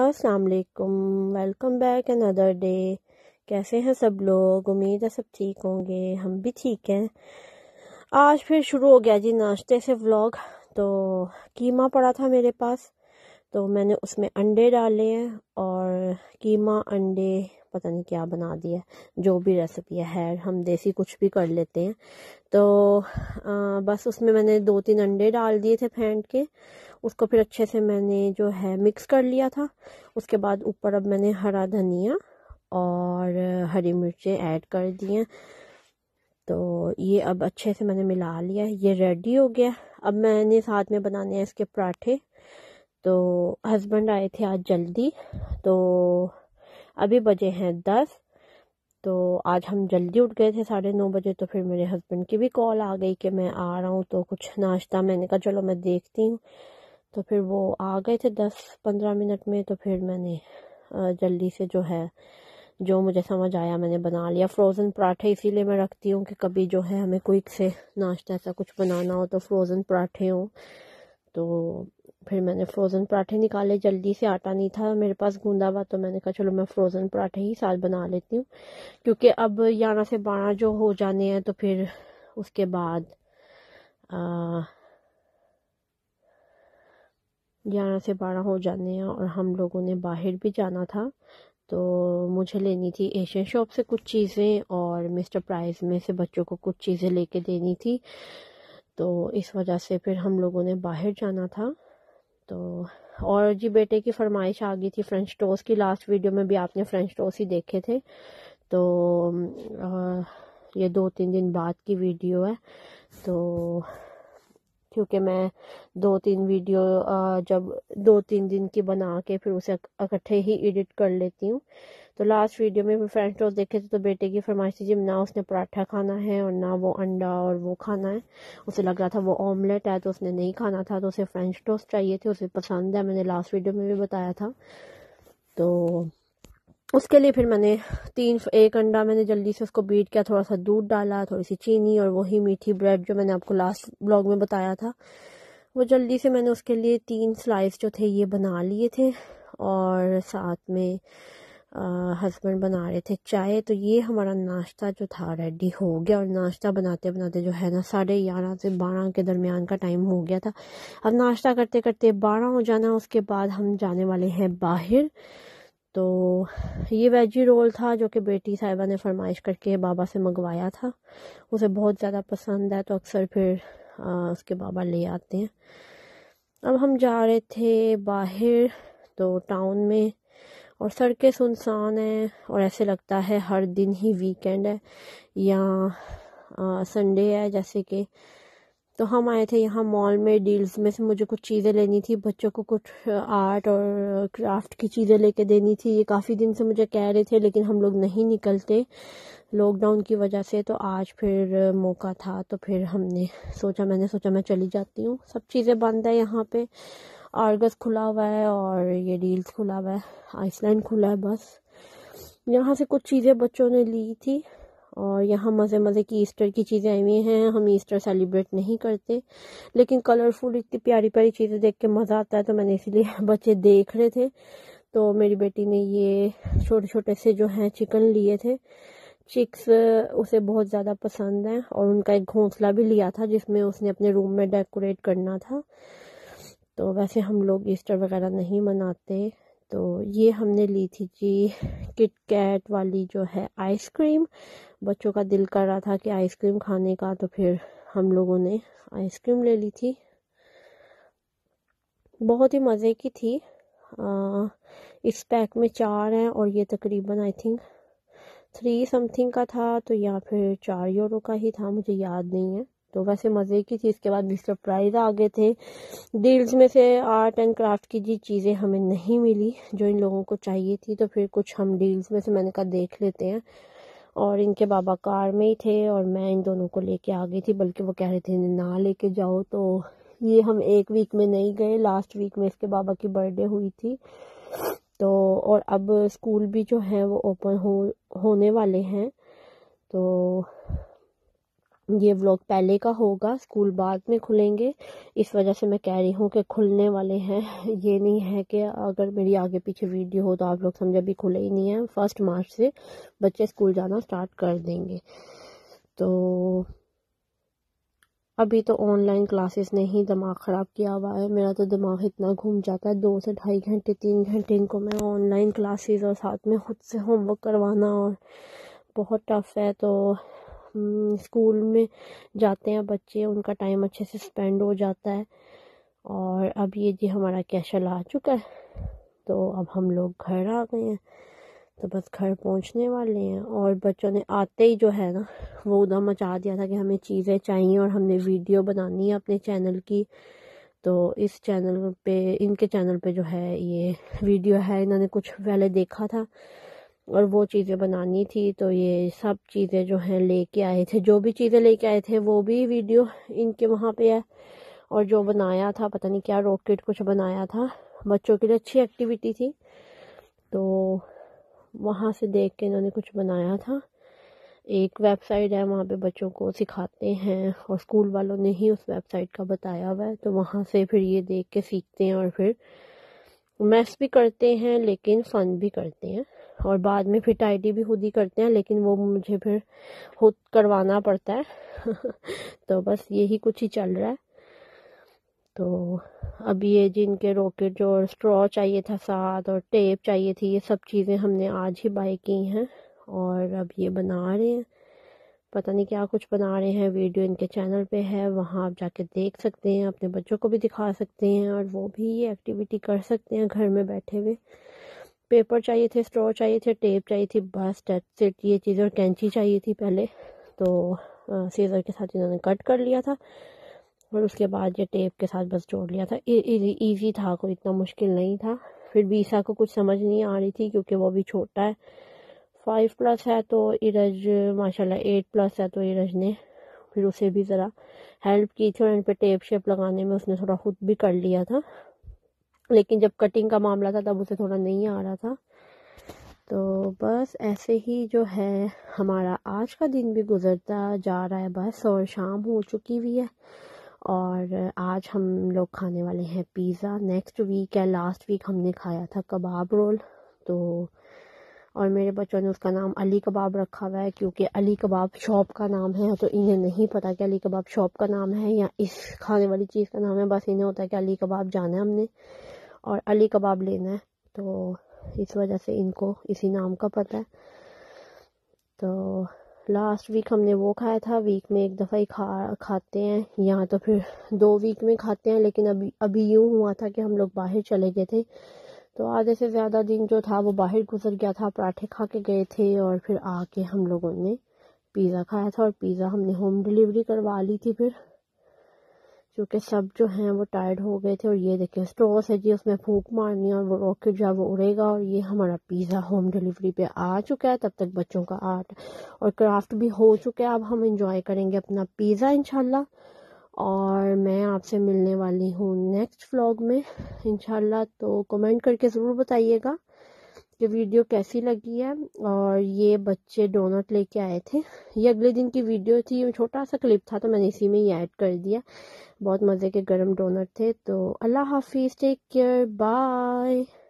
अस्सलाम वालेकुम welcome back another day कैसे हैं सब लोग उम्मीद है सब ठीक होंगे हम भी ठीक हैं आज फिर शुरू हो गया जी नाश्ते से व्लॉग तो कीमा पड़ा था मेरे पास तो मैंने उसमें अंडे डाले हैं और कीमा अंडे पता नहीं क्या बना दिया जो भी रेसिपी है हम देसी कुछ भी कर लेते हैं तो आ, बस उसमें मैंने दो तीन अंडे डाल दिए थे फेंट के उसको फिर अच्छे से मैंने जो है मिक्स कर लिया था उसके बाद ऊपर अब मैंने हरा धनिया और हरी मिर्चें ऐड कर दी हैं तो ये अब अच्छे से मैंने मिला लिया ये रेडी हो गया अब मैंने साथ में बनाने हैं इसके पराठे तो हस्बैंड आए थे आज जल्दी तो अभी बजे हैं दस तो आज हम जल्दी उठ गए थे साढ़े नौ बजे तो फिर मेरे हस्बैंड की भी कॉल आ गई कि मैं आ रहा हूँ तो कुछ नाश्ता मैंने कहा चलो मैं देखती हूँ तो फिर वो आ गए थे दस पंद्रह मिनट में तो फिर मैंने जल्दी से जो है जो मुझे समझ आया मैंने बना लिया फ्रोज़न पराठे इसीलिए मैं रखती हूँ कि कभी जो है हमें क्विक से नाश्ता ऐसा कुछ बनाना हो तो फ्रोज़न पराठे हों तो फिर मैंने फ्रोज़न पराठे निकाले जल्दी से आटा नहीं था मेरे पास गूंदा हुआ तो मैंने कहा चलो मैं फ्रोज़न पराठे ही साथ बना लेती हूँ क्योंकि अब याना से बारह जो हो जाने हैं तो फिर उसके बाद ग्यारह से बारह हो जाने हैं और हम लोगों ने बाहर भी जाना था तो मुझे लेनी थी एशियन शॉप से कुछ चीज़ें और मिस्टर प्राइज में से बच्चों को कुछ चीज़ें लेके देनी थी तो इस वजह से फिर हम लोगों ने बाहर जाना था तो और जी बेटे की फरमाइश आ गई थी फ्रेंच टोस की लास्ट वीडियो में भी आपने फ्रेंच टोस ही देखे थे तो ये दो तीन दिन बाद की वीडियो है तो क्योंकि मैं दो तीन वीडियो जब दो तीन दिन की बना के फिर उसे इकट्ठे ही एडिट कर लेती हूँ तो लास्ट वीडियो में फ्रेंच रोज देखे थे तो बेटे की फरमाइश थी जी ना उसने पराठा खाना है और ना वो अंडा और वो खाना है उसे लग रहा था वो ऑमलेट है तो उसने नहीं खाना था तो उसे फ्रेंच टोस्ट चाहिए थे उसे पसंद है मैंने लास्ट वीडियो में भी बताया था तो उसके लिए फिर मैंने तीन एक अंडा मैंने जल्दी से उसको बीट किया थोड़ा सा दूध डाला थोड़ी सी चीनी और वही मीठी ब्रेड जो मैंने आपको लास्ट ब्लॉग में बताया था वो जल्दी से मैंने उसके लिए तीन स्लाइस जो थे ये बना लिए थे और साथ में हस्बैंड बना रहे थे चाय तो ये हमारा नाश्ता जो था रेडी हो गया और नाश्ता बनाते बनाते जो है ना साढ़े ग्यारह से बारह के दरमियान का टाइम हो गया था अब नाश्ता करते करते बारह हो जाना उसके बाद हम जाने वाले हैं बाहर तो ये वेजी रोल था जो कि बेटी साहिबा ने फरमाइश करके बाबा से मंगवाया था उसे बहुत ज़्यादा पसंद है तो अक्सर फिर आ, उसके बाबा ले आते हैं अब हम जा रहे थे बाहर तो टाउन में और सड़कें सुनसान हैं और ऐसे लगता है हर दिन ही वीकेंड है या संडे है जैसे कि तो हम आए थे यहाँ मॉल में डील्स में से मुझे कुछ चीज़ें लेनी थी बच्चों को कुछ आर्ट और क्राफ्ट की चीज़ें लेके देनी थी ये काफ़ी दिन से मुझे कह रहे थे लेकिन हम लोग नहीं निकलते लॉकडाउन की वजह से तो आज फिर मौका था तो फिर हमने सोचा मैंने सोचा मैं चली जाती हूँ सब चीज़ें बंद है यहाँ पर आर्गस खुला हुआ है और ये डील्स खुला हुआ है आइसलैंड खुला है बस यहाँ से कुछ चीज़ें बच्चों ने ली थी और यहाँ मज़े मज़े की ईस्टर की चीज़ें आई हुई हैं हम ईस्टर सेलिब्रेट नहीं करते लेकिन कलरफुल इतनी प्यारी प्यारी चीज़ें देख के मज़ा आता है तो मैंने इसीलिए बच्चे देख रहे थे तो मेरी बेटी ने ये छोटे छोटे से जो हैं चिकन लिए थे चिक्स उसे बहुत ज़्यादा पसंद हैं और उनका एक घोंसला भी लिया था जिसमें उसने अपने रूम में डेकोरेट करना था तो वैसे हम लोग ईस्टर वगैरह नहीं मनाते तो ये हमने ली थी जी किट कैट वाली जो है आइसक्रीम बच्चों का दिल कर रहा था कि आइसक्रीम खाने का तो फिर हम लोगों ने आइसक्रीम ले ली थी बहुत ही मज़े की थी आ, इस पैक में चार हैं और ये तकरीबन आई थिंक थ्री समथिंग का था तो या फिर चार यूरो का ही था मुझे याद नहीं है तो वैसे मज़े की थी इसके बाद मिस्टर प्राइज आ गए थे डील्स में से आर्ट एंड क्राफ्ट की जी चीज़ें हमें नहीं मिली जो इन लोगों को चाहिए थी तो फिर कुछ हम डील्स में से मैंने कहा देख लेते हैं और इनके बाबा कार में ही थे और मैं इन दोनों को लेके आ गई थी बल्कि वो कह रहे थे ना लेके जाओ तो ये हम एक वीक में नहीं गए लास्ट वीक में इसके बाबा की बर्थडे हुई थी तो और अब स्कूल भी जो हैं वो ओपन हो होने वाले हैं तो ये व्लॉग पहले का होगा स्कूल बाद में खुलेंगे इस वजह से मैं कह रही हूँ कि खुलने वाले हैं ये नहीं है कि अगर मेरी आगे पीछे वीडियो हो तो आप लोग समझे भी खुले ही नहीं है फर्स्ट मार्च से बच्चे स्कूल जाना स्टार्ट कर देंगे तो अभी तो ऑनलाइन क्लासेस ने ही दिमाग ख़राब किया हुआ है मेरा तो दिमाग इतना घूम जाता है दो से ढाई घंटे तीन घंटे इनको मैं ऑनलाइन क्लासेस और साथ में खुद से होमवर्क करवाना और बहुत टफ है तो हम्म, स्कूल में जाते हैं बच्चे उनका टाइम अच्छे से स्पेंड हो जाता है और अब ये जी हमारा कैशल आ चुका है तो अब हम लोग घर आ गए हैं तो बस घर पहुंचने वाले हैं और बच्चों ने आते ही जो है ना वो उधर मचा दिया था कि हमें चीज़ें चाहिए और हमने वीडियो बनानी है अपने चैनल की तो इस चैनल पे इनके चैनल पे जो है ये वीडियो है इन्होंने कुछ पहले देखा था और वो चीज़ें बनानी थी तो ये सब चीज़ें जो हैं लेके आए थे जो भी चीज़ें लेके आए थे वो भी वीडियो इनके वहाँ पे है और जो बनाया था पता नहीं क्या रॉकेट कुछ बनाया था बच्चों के लिए अच्छी एक्टिविटी थी तो वहाँ से देख के इन्होंने कुछ बनाया था एक वेबसाइट है वहाँ पे बच्चों को सिखाते हैं और स्कूल वालों ने ही उस वेबसाइट का बताया हुआ है तो वहाँ से फिर ये देख के सीखते हैं और फिर मैथ्स भी करते हैं लेकिन फ़न भी करते हैं और बाद में फिर टाइटी भी खुद ही करते हैं लेकिन वो मुझे फिर खुद करवाना पड़ता है तो बस यही कुछ ही चल रहा है तो अब ये जिनके रॉकेट जो स्ट्रॉ चाहिए था साथ और टेप चाहिए थी ये सब चीज़ें हमने आज ही बाई की हैं और अब ये बना रहे हैं पता नहीं क्या कुछ बना रहे हैं वीडियो इनके चैनल पे है वहाँ आप जाके देख सकते हैं अपने बच्चों को भी दिखा सकते हैं और वो भी ये एक्टिविटी कर सकते हैं घर में बैठे हुए पेपर चाहिए थे स्ट्रॉ चाहिए थे टेप चाहिए थी बस टेट सेट ये चीज़ें और कैंची चाहिए थी पहले तो सीजर के साथ इन्होंने कट कर लिया था और उसके बाद ये टेप के साथ बस जोड़ लिया था ईजी था कोई इतना मुश्किल नहीं था फिर बीसा को कुछ समझ नहीं आ रही थी क्योंकि वो भी छोटा है फाइव प्लस है तो इरज माशाल्लाह एट प्लस है तो इरज ने फिर उसे भी ज़रा हेल्प की थी और इन पर टेप शेप लगाने में उसने थोड़ा खुद भी कर लिया था लेकिन जब कटिंग का मामला था तब उसे थोड़ा नहीं आ रहा था तो बस ऐसे ही जो है हमारा आज का दिन भी गुजरता जा रहा है बस और शाम हो चुकी हुई है और आज हम लोग खाने वाले हैं पिज़्ज़ा नेक्स्ट वीक है लास्ट वीक हमने खाया था कबाब रोल तो और मेरे बच्चों ने उसका नाम अली कबाब रखा हुआ है क्योंकि अली कबाब शॉप का नाम है तो इन्हें नहीं पता कि अली कबाब शॉप का नाम है या इस खाने वाली चीज़ का नाम है बस इन्हें होता है कि अली कबाब जाना है हमने और अली कबाब लेना है तो इस वजह से इनको इसी नाम का पता है तो लास्ट वीक हमने वो खाया था वीक में एक दफ़ा ही खा खाते हैं या तो फिर दो वीक में खाते हैं लेकिन अभी अभी यूँ हुआ था कि हम लोग बाहर चले गए थे तो आधे से ज़्यादा दिन जो था वो बाहर गुजर गया था पराठे खा के गए थे और फिर आके हम लोगों ने पिज़्ज़ा खाया था और पिज़्ज़ा हमने होम डिलीवरी करवा ली थी फिर क्योंकि सब जो हैं वो टायर्ड हो गए थे और ये देखिए स्टोव है जी उसमें फूक मारनी और वो रॉकेट जो है वो उड़ेगा और ये हमारा पिज़्ज़ा होम डिलीवरी पे आ चुका है तब तक बच्चों का आर्ट और क्राफ्ट भी हो चुका है अब हम इंजॉय करेंगे अपना पिज़्ज़ा इंशाल्लाह और मैं आपसे मिलने वाली हूँ नेक्स्ट व्लॉग में इनशाला तो कमेंट करके ज़रूर बताइएगा कि वीडियो कैसी लगी है और ये बच्चे डोनट लेके आए थे ये अगले दिन की वीडियो थी छोटा सा क्लिप था तो मैंने इसी में ही ऐड कर दिया बहुत मज़े के गर्म डोनट थे तो अल्लाह हाफिज़ टेक केयर बाय